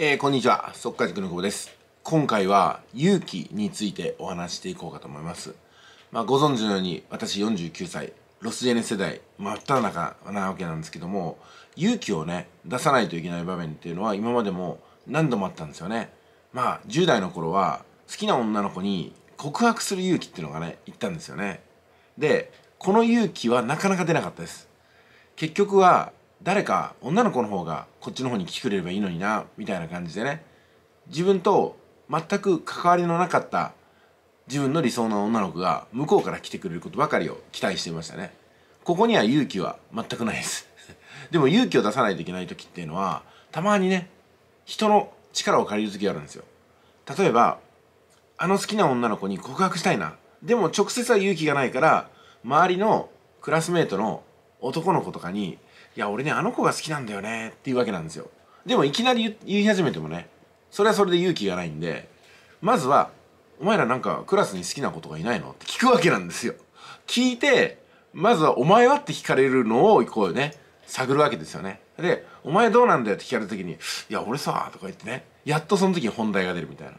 えー、こんにちは。速稼塾の久保です。今回は勇気についてお話していこうかと思います。まあ、ご存知のように私49歳、ロスジェネ世代、真っ只中なわけなんですけども、勇気をね、出さないといけない場面っていうのは今までも何度もあったんですよね。まあ、10代の頃は好きな女の子に告白する勇気っていうのがね、言ったんですよね。で、この勇気はなかなか出なかったです。結局は誰か女の子の方がこっちの方に来てくれればいいのになみたいな感じでね自分と全く関わりのなかった自分の理想の女の子が向こうから来てくれることばかりを期待していましたねここには勇気は全くないです でも勇気を出さないといけない時っていうのはたまにね人の力を借りる時があるんですよ例えばあの好きな女の子に告白したいなでも直接は勇気がないから周りのクラスメートの男の子とかにいや俺ねあの子が好きなんだよねっていうわけなんですよでもいきなり言い始めてもねそれはそれで勇気がないんでまずは「お前らなんかクラスに好きな子とかいないの?」って聞くわけなんですよ聞いてまずは「お前は?」って聞かれるのをこうね探るわけですよねで「お前どうなんだよ」って聞かれた時に「いや俺さ」とか言ってねやっとその時に本題が出るみたいな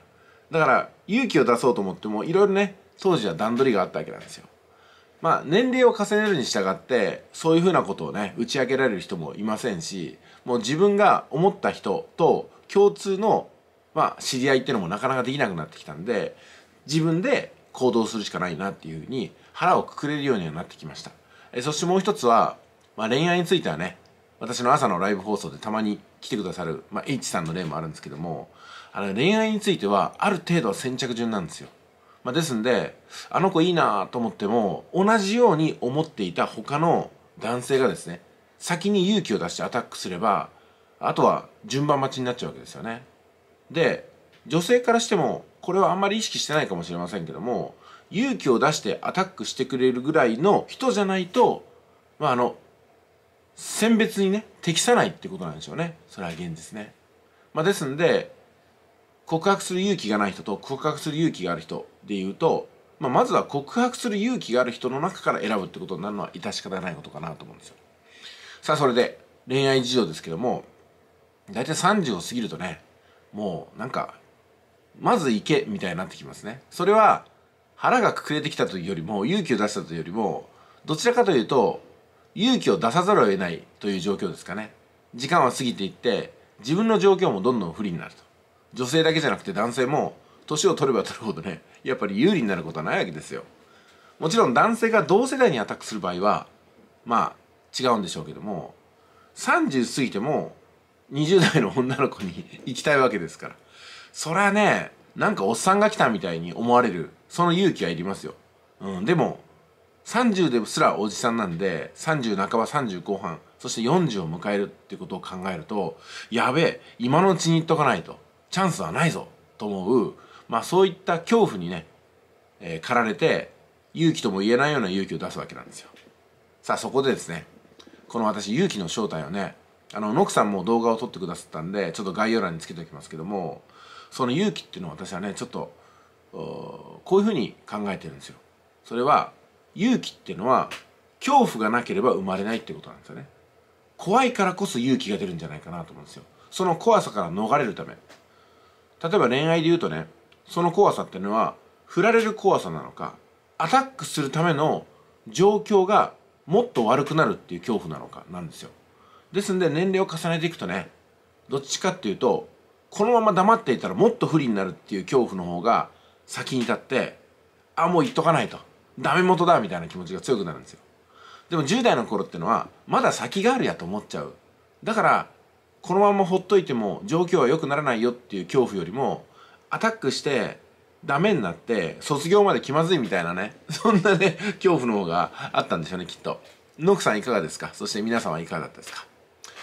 だから勇気を出そうと思ってもいろいろね当時は段取りがあったわけなんですよまあ、年齢を重ねるに従ってそういうふうなことをね打ち明けられる人もいませんしもう自分が思った人と共通の、まあ、知り合いっていうのもなかなかできなくなってきたんで自分で行動するしかないなっていうふうに腹をくくれるようにはなってきましたえそしてもう一つは、まあ、恋愛についてはね私の朝のライブ放送でたまに来てくださる、まあ、H さんの例もあるんですけどもあの恋愛についてはある程度は先着順なんですよまあ、ですんであの子いいなと思っても同じように思っていた他の男性がですね先に勇気を出してアタックすればあとは順番待ちになっちゃうわけですよね。で女性からしてもこれはあんまり意識してないかもしれませんけども勇気を出してアタックしてくれるぐらいの人じゃないとまああの選別にね適さないってことなんでしょうねそれは現実ね。まあ、ですんで告白する勇気がない人と告白する勇気がある人で言うと、まあ、まずは告白する勇気がある人の中から選ぶってことになるのは致し方ないことかなと思うんですよ。さあそれで恋愛事情ですけども大体30を過ぎるとねもうなんかまず行けみたいになってきますね。それは腹がくくれてきたというよりも勇気を出したというよりもどちらかというと勇気を出さざるを得ないという状況ですかね。時間は過ぎていって自分の状況もどんどん不利になると。女性だけじゃなくて男性も年を取れば取るほどねやっぱり有利になることはないわけですよもちろん男性が同世代にアタックする場合はまあ違うんでしょうけども30過ぎても20代の女の子に行きたいわけですからそりゃねなんかおっさんが来たみたいに思われるその勇気はいりますよ、うん、でも30ですらおじさんなんで30半ば30後半そして40を迎えるってことを考えるとやべえ今のうちに言っとかないと。チャンスはないぞと思う、まあそういった恐怖にね、えー、駆られて、勇気とも言えないような勇気を出すわけなんですよ。さあそこでですね、この私、勇気の正体をね、あの、ノクさんも動画を撮ってくださったんで、ちょっと概要欄につけておきますけども、その勇気っていうのを私はね、ちょっと、こういうふうに考えてるんですよ。それは、勇気っていうのは、恐怖がなければ生まれないってことなんですよね。怖いからこそ勇気が出るんじゃないかなと思うんですよ。その怖さから逃れるため。例えば恋愛で言うとねその怖さっていうのは振られる怖さなのかアタックするための状況がもっと悪くなるっていう恐怖なのかなんですよですんで年齢を重ねていくとねどっちかっていうとこのまま黙っていたらもっと不利になるっていう恐怖の方が先に立ってあもう言っとかないとダメ元だみたいな気持ちが強くなるんですよでも10代の頃ってのはまだ先があるやと思っちゃうだからこのままほっといても状況は良くならないよっていう恐怖よりもアタックしてダメになって卒業まで気まずいみたいなね そんなね恐怖の方があったんでしょうねきっとノクさんいかがですかそして皆さんはいかがだったですか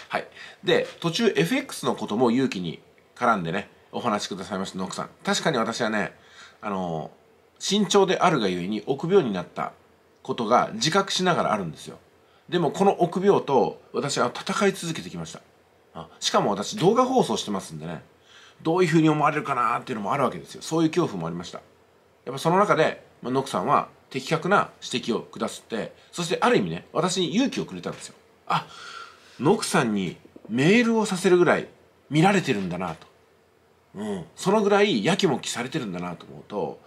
はいで途中 FX のことも勇気に絡んでねお話しくださいましたノクさん確かに私はねあの慎重であるがゆえに臆病になったことが自覚しながらあるんですよでもこの臆病と私は戦い続けてきましたしかも私動画放送してますんでねどういうふうに思われるかなっていうのもあるわけですよそういう恐怖もありましたやっぱその中で、まあ、ノクさんは的確な指摘を下すってそしてある意味ね私に勇気をくれたんですよあノクさんにメールをさせるぐらい見られてるんだなと、うん、そのぐらいやきもきされてるんだなと思うと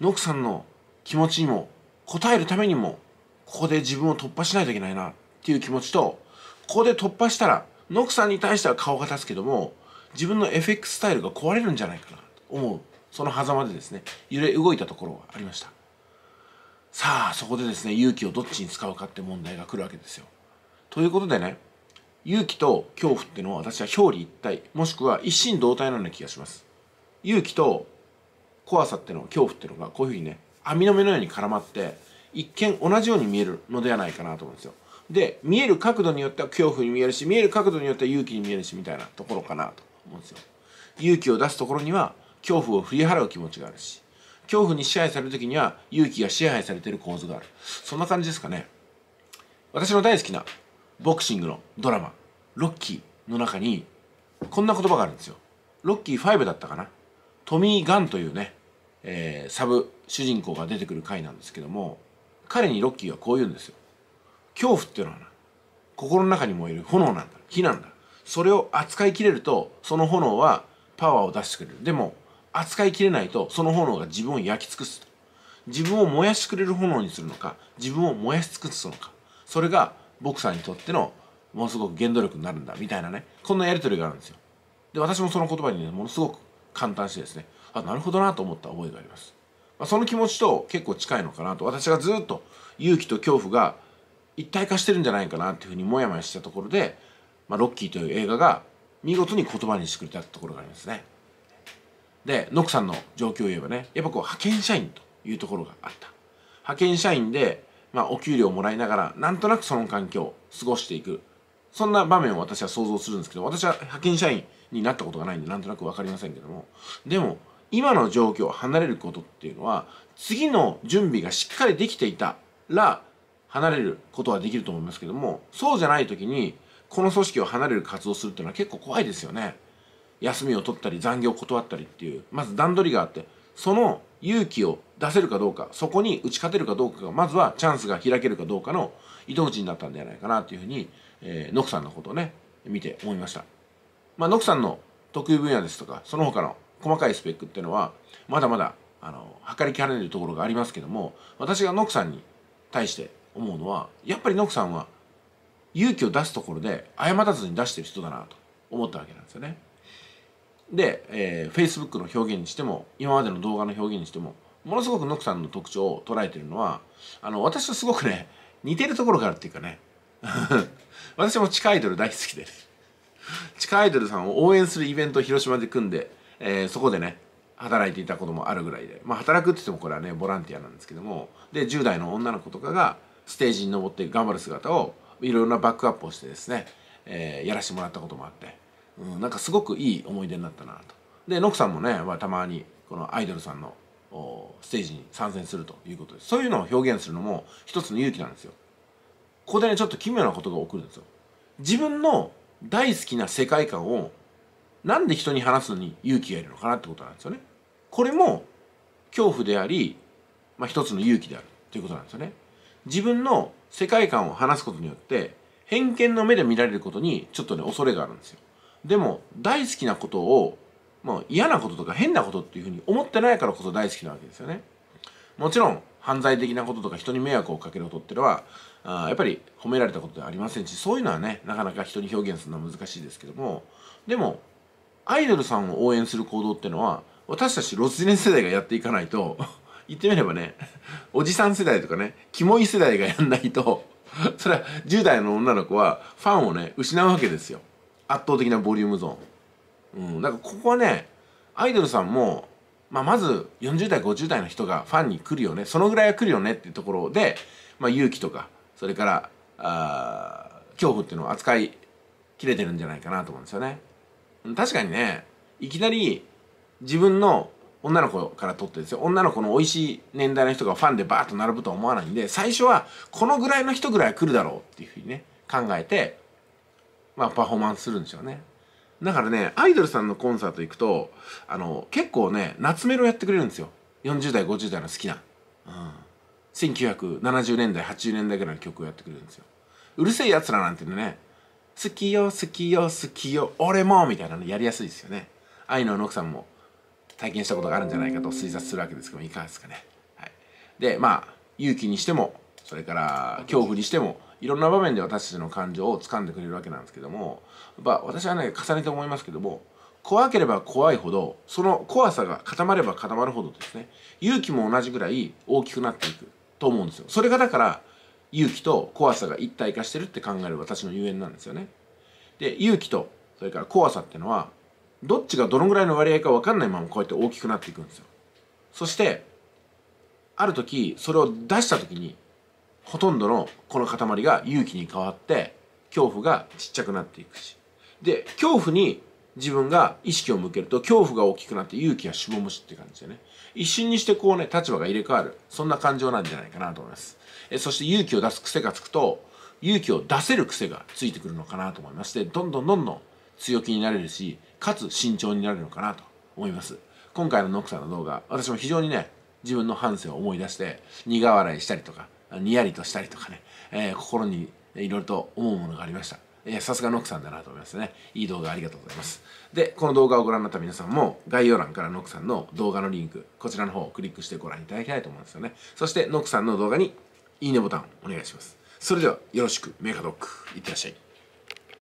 ノクさんの気持ちにも応えるためにもここで自分を突破しないといけないなっていう気持ちとここで突破したらノクさんに対しては顔が立つけども自分の FX スタイルが壊れるんじゃないかなと思うその狭間でですね揺れ動いたところがありましたさあそこでですね勇気をどっちに使うかって問題が来るわけですよということでね勇気と恐怖っていうのは私は表裏一体もしくは一心同体なような気がします勇気と怖さっていうの恐怖っていうのがこういうふうにね網の目のように絡まって一見同じように見えるのではないかなと思うんですよで見える角度によっては恐怖に見えるし見える角度によっては勇気に見えるしみたいなところかなと思うんですよ勇気を出すところには恐怖を振り払う気持ちがあるし恐怖に支配される時には勇気が支配されてる構図があるそんな感じですかね私の大好きなボクシングのドラマ「ロッキー」の中にこんな言葉があるんですよロッキー5だったかなトミー・ガンというね、えー、サブ主人公が出てくる回なんですけども彼にロッキーはこう言うんですよ恐怖っていうのは心の中に燃える炎なんだ火なんだそれを扱いきれるとその炎はパワーを出してくれるでも扱いきれないとその炎が自分を焼き尽くす自分を燃やしてくれる炎にするのか自分を燃やし尽くすのかそれがボクサーにとってのものすごく原動力になるんだみたいなねこんなやり取りがあるんですよで私もその言葉にねものすごく簡単してですねあなるほどなと思った覚えがあります、まあ、その気持ちと結構近いのかなと私がずっと勇気と恐怖が一体化してるんじゃないかなっていうふうにモヤモヤしたところで、まあ、ロッキーという映画が見事に言葉にしてくれたところがありますね。でノックさんの状況を言えばねやっぱこう派遣社員というところがあった派遣社員で、まあ、お給料をもらいながらなんとなくその環境を過ごしていくそんな場面を私は想像するんですけど私は派遣社員になったことがないんでなんとなく分かりませんけどもでも今の状況を離れることっていうのは次の準備がしっかりできていたら離れることはできると思いますけどもそうじゃない時にこの組織を離れる活動するっていうのは結構怖いですよね休みを取ったり残業を断ったりっていうまず段取りがあってその勇気を出せるかどうかそこに打ち勝てるかどうかがまずはチャンスが開けるかどうかの糸口になったんじゃないかなというふうに、えー、ノクさんのことをね見て思いました、まあ、ノクさんの得意分野ですとかその他の細かいスペックっていうのはまだまだあの測りきられるところがありますけども私がノクさんに対して思うのはやっぱりノクさんは勇気を出すところで謝らずに出してる人だなと思ったわけなんですよね。で、えー、Facebook の表現にしても今までの動画の表現にしてもものすごくノクさんの特徴を捉えてるのはあの私とすごくね似てるところがあるっていうかね 私も地下アイドル大好きで地下アイドルさんを応援するイベントを広島で組んで、えー、そこでね働いていたこともあるぐらいでまあ働くって言ってもこれはねボランティアなんですけどもで10代の女の子とかがステージに登って頑張る姿をいろいろなバックアップをしてですね、えー、やらせてもらったこともあって、うん、なんかすごくいい思い出になったなと。でノクさんもね、まあ、たまにこのアイドルさんのステージに参戦するということですそういうのを表現するのも一つの勇気なんですよ。ここでねちょっと奇妙なことが起こるんですよ。自分の大好きな世界観をなんで人に話すのに勇気がいるのかなってことなんですよね。これも恐怖であり、まあ、一つの勇気であるということなんですよね。自分の世界観を話すことによって偏見の目で見られることにちょっとね恐れがあるんですよでも大好きなことを、まあ、嫌なこととか変なことっていうふうに思ってないからこそ大好きなわけですよねもちろん犯罪的なこととか人に迷惑をかけることっていうのはあやっぱり褒められたことではありませんしそういうのはねなかなか人に表現するのは難しいですけどもでもアイドルさんを応援する行動っていうのは私たちロスジネ世代がやっていかないと言ってみればねおじさん世代とかねキモい世代がやんないとそれは10代の女の子はファンをね失うわけですよ圧倒的なボリュームゾーン、うん、だからここはねアイドルさんも、まあ、まず40代50代の人がファンに来るよねそのぐらいは来るよねっていうところで、まあ、勇気とかそれからあ恐怖っていうのを扱いきれてるんじゃないかなと思うんですよね確かにねいきなり自分の女の子から撮ってですよ女の子の美味しい年代の人がファンでバーッと並ぶとは思わないんで最初はこのぐらいの人ぐらい来るだろうっていうふうにね考えてまあパフォーマンスするんですよねだからねアイドルさんのコンサート行くとあの結構ね夏メロやってくれるんですよ40代50代の好きな、うん、1970年代80年代ぐらいの曲をやってくれるんですようるせえやつらなんていうね好きよ好きよ好きよ俺もみたいなのやりやすいですよね愛の奥さんも体験したことがあるんじゃないかと推察するわけですけどもいかがですかね。はい、でまあ勇気にしてもそれから恐怖にしてもいろんな場面で私たちの感情を掴んでくれるわけなんですけどもやっぱ私はね重ねて思いますけども怖ければ怖いほどその怖さが固まれば固まるほどですね勇気も同じぐらい大きくなっていくと思うんですよ。それがだから勇気と怖さが一体化してるって考える私のゆえんなんですよね。で勇気とそれから怖さってのはどっちがどのぐらいの割合か分かんないままこうやって大きくなっていくんですよそしてある時それを出した時にほとんどのこの塊が勇気に変わって恐怖がちっちゃくなっていくしで恐怖に自分が意識を向けると恐怖が大きくなって勇気がしぼむしって感じでね一瞬にしてこうね立場が入れ替わるそんな感情なんじゃないかなと思いますえそして勇気を出す癖がつくと勇気を出せる癖がついてくるのかなと思いましてどんどんどんどん強気になれるしかつ慎重になるのかなと思います。今回のノックさんの動画、私も非常にね、自分の反省を思い出して、苦笑いしたりとか、にやりとしたりとかね、えー、心にいろいろと思うものがありました。さすがノックさんだなと思いますね。いい動画ありがとうございます。で、この動画をご覧になった皆さんも、概要欄からノックさんの動画のリンク、こちらの方をクリックしてご覧いただきたいと思うんですよね。そして、ノックさんの動画に、いいねボタンお願いします。それでは、よろしく、メカドック、いってらっしゃい。